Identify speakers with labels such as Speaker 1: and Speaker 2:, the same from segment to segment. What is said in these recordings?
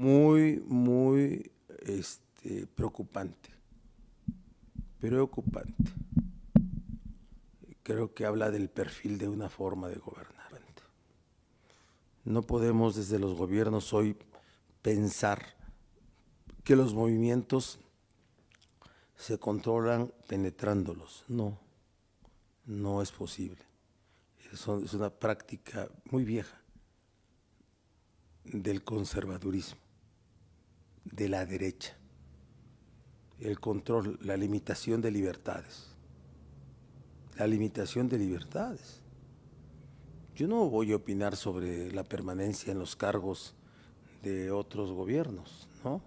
Speaker 1: muy, muy este, preocupante, preocupante. Creo que habla del perfil de una forma de gobernar. No podemos desde los gobiernos hoy pensar que los movimientos se controlan penetrándolos. No, no es posible. es una práctica muy vieja del conservadurismo de la derecha, el control, la limitación de libertades, la limitación de libertades. Yo no voy a opinar sobre la permanencia en los cargos de otros gobiernos, ¿no?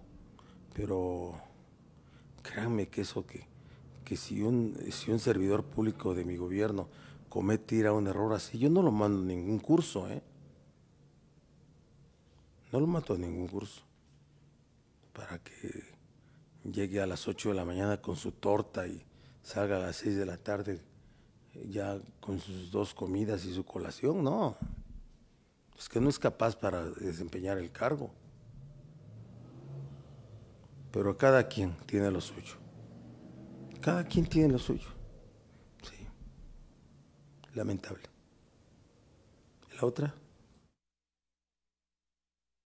Speaker 1: Pero créanme que eso que, que si, un, si un servidor público de mi gobierno cometiera un error así, yo no lo mando a ningún curso, ¿eh? No lo mato a ningún curso para que llegue a las 8 de la mañana con su torta y salga a las 6 de la tarde eh, ya con sus dos comidas y su colación, no. Es que no es capaz para desempeñar el cargo. Pero cada quien tiene lo suyo.
Speaker 2: Cada quien tiene lo suyo. Sí. Lamentable. ¿La otra?